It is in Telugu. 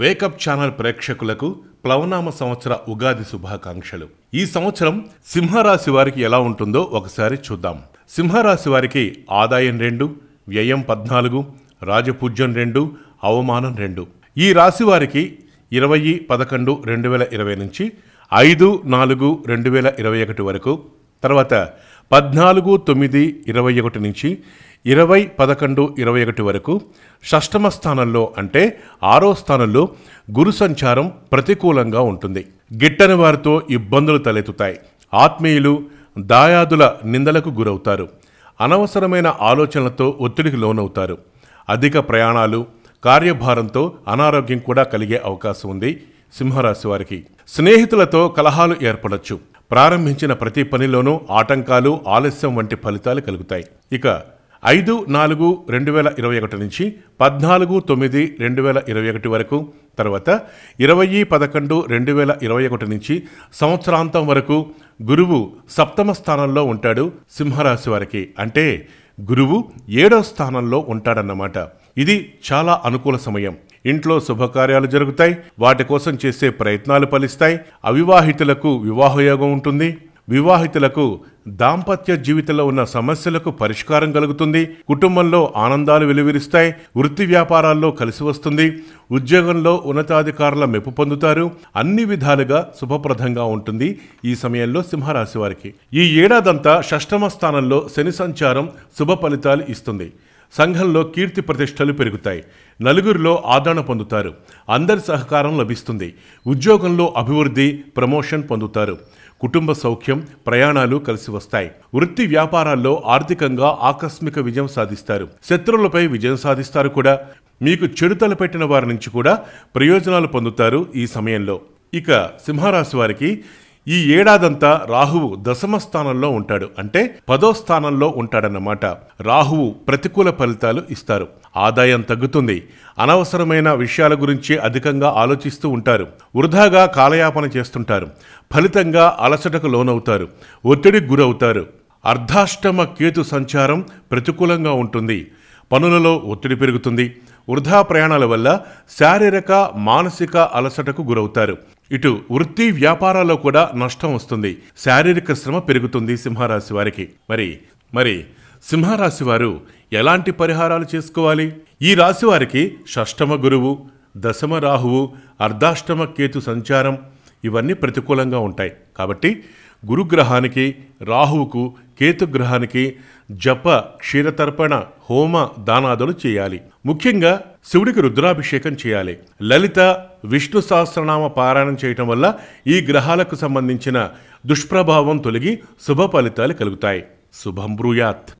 వేకప్ ఛానల్ ప్రేక్షకులకు ప్లవనామ సంవత్సర ఉగాది శుభాకాంక్షలు ఈ సంవత్సరం సింహరాశి వారికి ఎలా ఉంటుందో ఒకసారి చూద్దాం సింహరాశి వారికి ఆదాయం రెండు వ్యయం పద్నాలుగు రాజపూజ్యం రెండు అవమానం రెండు ఈ రాశి వారికి ఇరవై పదకొండు రెండు వేల ఇరవై నుంచి ఐదు నాలుగు రెండు వేల ఇరవై ఒకటి వరకు తర్వాత పద్నాలుగు తొమ్మిది ఇరవై ఒకటి నుంచి ఇరవై పదకొండు ఇరవై ఒకటి వరకు షష్టమ స్థానంలో అంటే ఆరో స్థానంలో గురు సంచారం ప్రతికూలంగా ఉంటుంది గిట్టని వారితో ఇబ్బందులు తలెత్తుతాయి ఆత్మీయులు దాయాదుల నిందలకు గురవుతారు అనవసరమైన ఆలోచనలతో ఒత్తిడికి లోనవుతారు అధిక ప్రయాణాలు కార్యభారంతో అనారోగ్యం కూడా కలిగే అవకాశం ఉంది సింహరాశి వారికి స్నేహితులతో కలహాలు ఏర్పడచ్చు ప్రారంభించిన ప్రతి పనిలోనూ ఆటంకాలు ఆలస్యం వంటి ఫలితాలు కలుగుతాయి ఇక ఐదు నాలుగు రెండు వేల ఇరవై ఒకటి నుంచి పద్నాలుగు తొమ్మిది రెండు వేల ఇరవై ఒకటి వరకు తర్వాత ఇరవై పదకొండు రెండు వేల ఇరవై ఒకటి నుంచి సంవత్సరాంతం వరకు గురువు సప్తమ స్థానంలో ఉంటాడు సింహరాశి వారికి అంటే గురువు ఏడో స్థానంలో ఉంటాడన్నమాట ఇది చాలా అనుకూల సమయం ఇంట్లో శుభకార్యాలు జరుగుతాయి వాటి కోసం చేసే ప్రయత్నాలు ఫలిస్తాయి అవివాహితులకు వివాహయోగం ఉంటుంది వివాహితులకు దాంపత్య జీవితంలో ఉన్న సమస్యలకు పరిష్కారం కలుగుతుంది కుటుంబంలో ఆనందాలు వెలువరిస్తాయి వృత్తి వ్యాపారాల్లో కలిసి వస్తుంది ఉద్యోగంలో ఉన్నతాధికారుల మెప్పు పొందుతారు అన్ని విధాలుగా శుభప్రదంగా ఉంటుంది ఈ సమయంలో సింహరాశి వారికి ఈ ఏడాదంతా షష్టమ స్థానంలో శని సంచారం శుభ ఫలితాలు ఇస్తుంది సంఘంలో కీర్తి ప్రతిష్టలు పెరుగుతాయి నలుగురిలో ఆదరణ పొందుతారు అందరి సహకారం లభిస్తుంది ఉద్యోగంలో అభివృద్ధి ప్రమోషన్ పొందుతారు కుటుంబ సౌఖ్యం ప్రయాణాలు కలిసి వస్తాయి వృత్తి వ్యాపారాల్లో ఆర్థికంగా ఆకస్మిక విజయం సాధిస్తారు శత్రువులపై విజయం సాధిస్తారు కూడా మీకు చెడుతల పెట్టిన వారి నుంచి కూడా ప్రయోజనాలు పొందుతారు ఈ సమయంలో ఇక సింహరాశి వారికి ఈ ఏడాదంతా రాహువు దశమ స్థానంలో ఉంటాడు అంటే పదో స్థానంలో ఉంటాడన్నమాట రాహువు ప్రతికూల ఫలితాలు ఇస్తారు ఆదాయం తగ్గుతుంది అనవసరమైన విషయాల గురించి అధికంగా ఆలోచిస్తూ ఉంటారు వృధాగా కాలయాపన చేస్తుంటారు ఫలితంగా అలసటకు లోనవుతారు ఒత్తిడికి గురవుతారు అర్ధాష్టమ కేతు సంచారం ప్రతికూలంగా ఉంటుంది పనులలో ఒత్తిడి పెరుగుతుంది వృధా ప్రయాణాల వల్ల శారీరక మానసిక అలసటకు గురవుతారు ఇటు వృత్తి వ్యాపారాల్లో కూడా నష్టం వస్తుంది శారీరక శ్రమ పెరుగుతుంది సింహరాశి వారికి మరి మరి సింహరాశి వారు ఎలాంటి పరిహారాలు చేసుకోవాలి ఈ రాశి వారికి షష్టమ గురువు దశమ రాహువు అర్ధాష్టమ కేతు సంచారం ఇవన్నీ ప్రతికూలంగా ఉంటాయి కాబట్టి గురుగ్రహానికి రాహువుకు కేతుగ్రహానికి జప క్షీరతర్పణ హోమ దానాదులు చేయాలి ముఖ్యంగా శివుడికి రుద్రాభిషేకం చేయాలి లలిత విష్ణు సహస్రనామ పారాయణం చేయటం వల్ల ఈ గ్రహాలకు సంబంధించిన దుష్ప్రభావం తొలగి శుభ ఫలితాలు కలుగుతాయి శుభం బ్రూయాత్